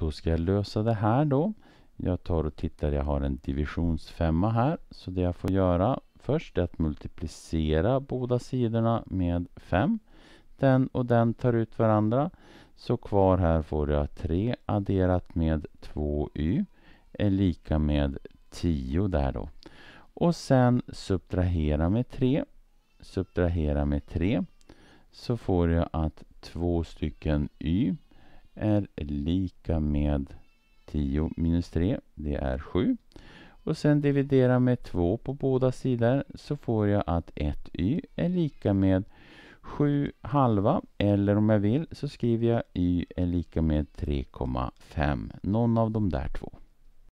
Då ska jag lösa det här då. Jag tar och tittar, jag har en divisionsfemma här. Så det jag får göra först är att multiplicera båda sidorna med 5. Den och den tar ut varandra. Så kvar här får jag 3 adderat med 2y är lika med 10 där då. Och sen subtrahera med 3. Subtrahera med 3. Så får jag att två stycken y är lika med 10 minus 3, det är 7. Och sen dividera med 2 på båda sidor så får jag att 1y är lika med 7 halva eller om jag vill så skriver jag y är lika med 3,5. Någon av de där två.